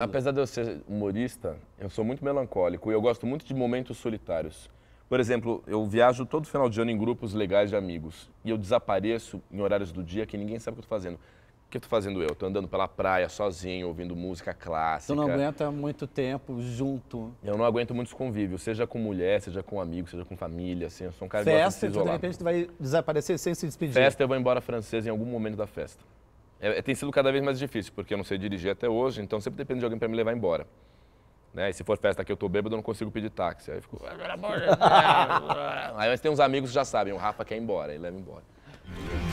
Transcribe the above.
Apesar de eu ser humorista, eu sou muito melancólico e eu gosto muito de momentos solitários. Por exemplo, eu viajo todo final de ano em grupos legais de amigos e eu desapareço em horários do dia que ninguém sabe o que eu tô fazendo. O que eu tô fazendo eu? Tô andando pela praia sozinho, ouvindo música clássica. Tu não aguenta muito tempo junto. Eu não aguento muitos convívios, seja com mulher, seja com amigo, seja com família, assim, eu sou um cara festa, que gosta de Festa, de repente tu vai desaparecer sem se despedir. Festa, eu vou embora francesa em algum momento da festa é, tem sido cada vez mais difícil, porque eu não sei dirigir até hoje, então sempre depende de alguém para me levar embora. Né? E se for festa que eu tô bêbado, eu não consigo pedir táxi. Aí eu fico. Aí mas tem uns amigos que já sabem, o Rafa quer ir embora, ele leva embora.